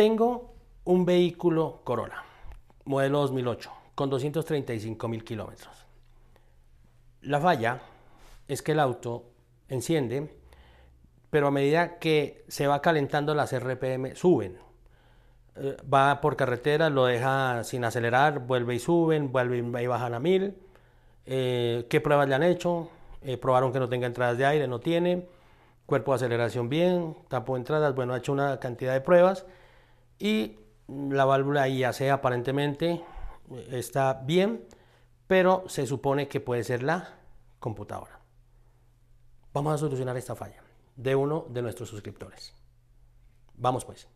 Tengo un vehículo Corolla, modelo 2008, con 235 mil kilómetros. La falla es que el auto enciende, pero a medida que se va calentando las RPM suben. Eh, va por carretera, lo deja sin acelerar, vuelve y suben, vuelve y bajan a mil. Eh, ¿Qué pruebas le han hecho? Eh, probaron que no tenga entradas de aire, no tiene. Cuerpo de aceleración bien, tapo entradas, bueno, ha hecho una cantidad de pruebas y la válvula IAC aparentemente eh, está bien, pero se supone que puede ser la computadora. Vamos a solucionar esta falla de uno de nuestros suscriptores. Vamos pues.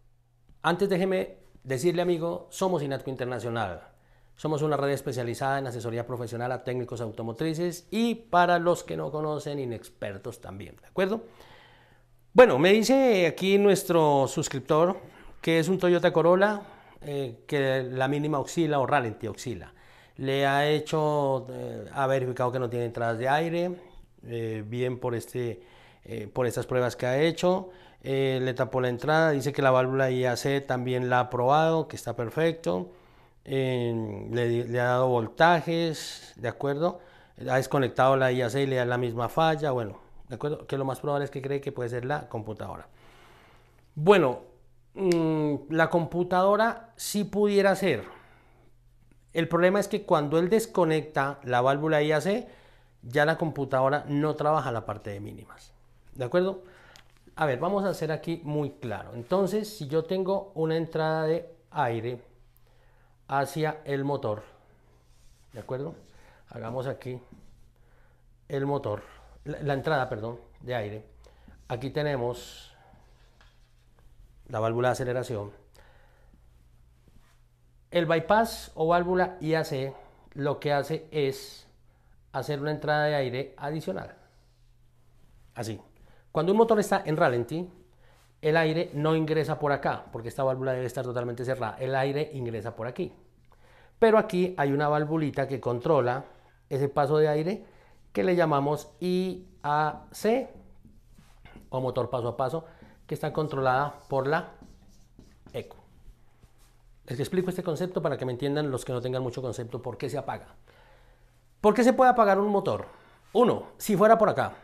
Antes déjeme decirle amigo, somos Inatco Internacional. Somos una red especializada en asesoría profesional a técnicos automotrices y para los que no conocen, inexpertos también, ¿de acuerdo? Bueno, me dice aquí nuestro suscriptor, que es un Toyota Corolla eh, que la mínima oxila o ralenti oxila. Le ha hecho, eh, ha verificado que no tiene entradas de aire, eh, bien por, este, por estas pruebas que ha hecho. le tapó la entrada, dice que la válvula IAC también la ha probado, que está perfecto. Le, le, ha dado voltajes, ¿de acuerdo? Ha desconectado la IAC y le da la misma falla, bueno, ¿de acuerdo? Que lo más probable es que cree que puede ser la computadora. Bueno, Mm, la computadora sí pudiera hacer. El problema es que cuando él desconecta la válvula IAC, ya la computadora no trabaja la parte de mínimas. ¿De acuerdo? A ver, vamos a hacer aquí muy claro. Entonces, si yo tengo una entrada de aire hacia el motor, ¿de acuerdo? Hagamos aquí el motor, la entrada, perdón, de aire. Aquí tenemos la válvula de aceleración. El bypass o válvula IAC lo que hace es hacer una entrada de aire adicional. Así. Cuando un motor está en ralentí, el aire no ingresa por acá, porque esta válvula debe estar totalmente cerrada. El aire ingresa por aquí. Pero aquí hay una valvulita que controla ese paso de aire que le llamamos IAC o motor paso a paso que está controlada por la eco. Les explico este concepto para que me entiendan los que no tengan mucho concepto por qué se apaga. ¿Por qué se puede apagar un motor? Uno, si fuera por acá.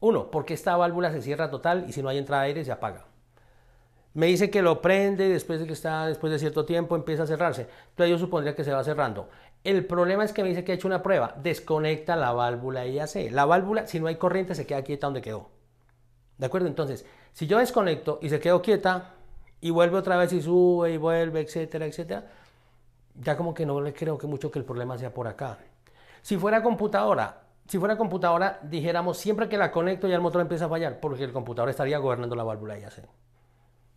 Uno, porque esta válvula se cierra total y si no hay entrada de aire se apaga. Me dice que lo prende después de que está después de cierto tiempo empieza a cerrarse. Entonces yo supondría que se va cerrando. El problema es que me dice que ha hecho una prueba. Desconecta la válvula y ya se. La válvula, si no hay corriente, se queda quieta donde quedó. ¿De acuerdo? Entonces, si yo desconecto y se quedo quieta y vuelve otra vez y sube y vuelve, etcétera, etcétera, ya como que no le creo que mucho que el problema sea por acá. Si fuera computadora, si fuera computadora, dijéramos siempre que la conecto ya el motor empieza a fallar, porque el computador estaría gobernando la válvula ya sé.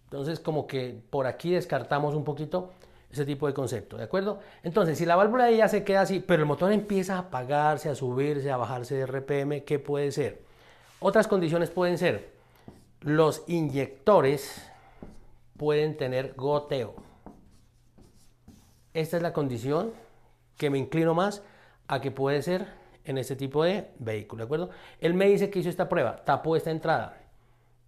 Entonces, como que por aquí descartamos un poquito ese tipo de concepto, ¿de acuerdo? Entonces, si la válvula ya se queda así, pero el motor empieza a apagarse, a subirse, a bajarse de RPM, ¿qué puede ser? Otras condiciones pueden ser los inyectores pueden tener goteo. Esta es la condición que me inclino más a que puede ser en este tipo de vehículo, ¿de acuerdo? Él me dice que hizo esta prueba, tapó esta entrada.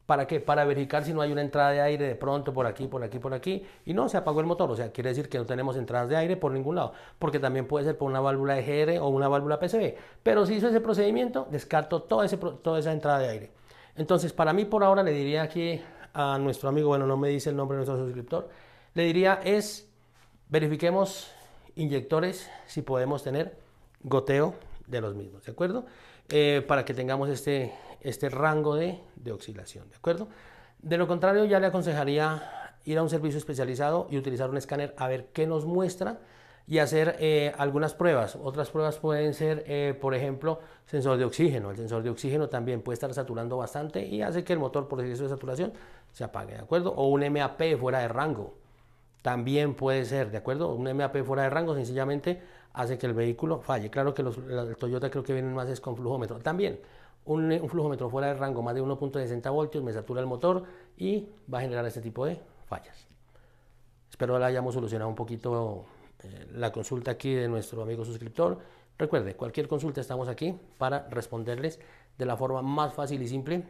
¿Para qué? Para verificar si no hay una entrada de aire de pronto por aquí, por aquí, por aquí. Y no, se apagó el motor. O sea, quiere decir que no tenemos entradas de aire por ningún lado. Porque también puede ser por una válvula EGR o una válvula PCB. Pero si hizo ese procedimiento, descarto toda, toda esa entrada de aire. Entonces, para mí por ahora le diría aquí a nuestro amigo, bueno, no me dice el nombre de nuestro suscriptor, le diría es verifiquemos inyectores si podemos tener goteo de los mismos, ¿de acuerdo? Eh, para que tengamos este, este rango de, de, oscilación, ¿de acuerdo? De lo contrario, ya le aconsejaría ir a un servicio especializado y utilizar un escáner a ver qué nos muestra y hacer eh, algunas pruebas. Otras pruebas pueden ser, eh, por ejemplo, sensor de oxígeno. El sensor de oxígeno también puede estar saturando bastante y hace que el motor por exceso de saturación se apague, ¿de acuerdo? O un MAP fuera de rango. También puede ser, ¿de acuerdo? Un MAP fuera de rango sencillamente hace que el vehículo falle. Claro que los, el Toyota creo que vienen más es con flujómetro. También un, un flujómetro fuera de rango más de 1.60 voltios me satura el motor y va a generar este tipo de fallas. Espero la hayamos solucionado un poquito eh, la consulta aquí de nuestro amigo suscriptor. Recuerde, cualquier consulta estamos aquí para responderles de la forma más fácil y simple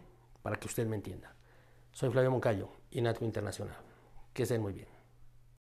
para que usted me entienda. Soy Flavio Moncayo, INATCO Internacional. Que estén muy bien.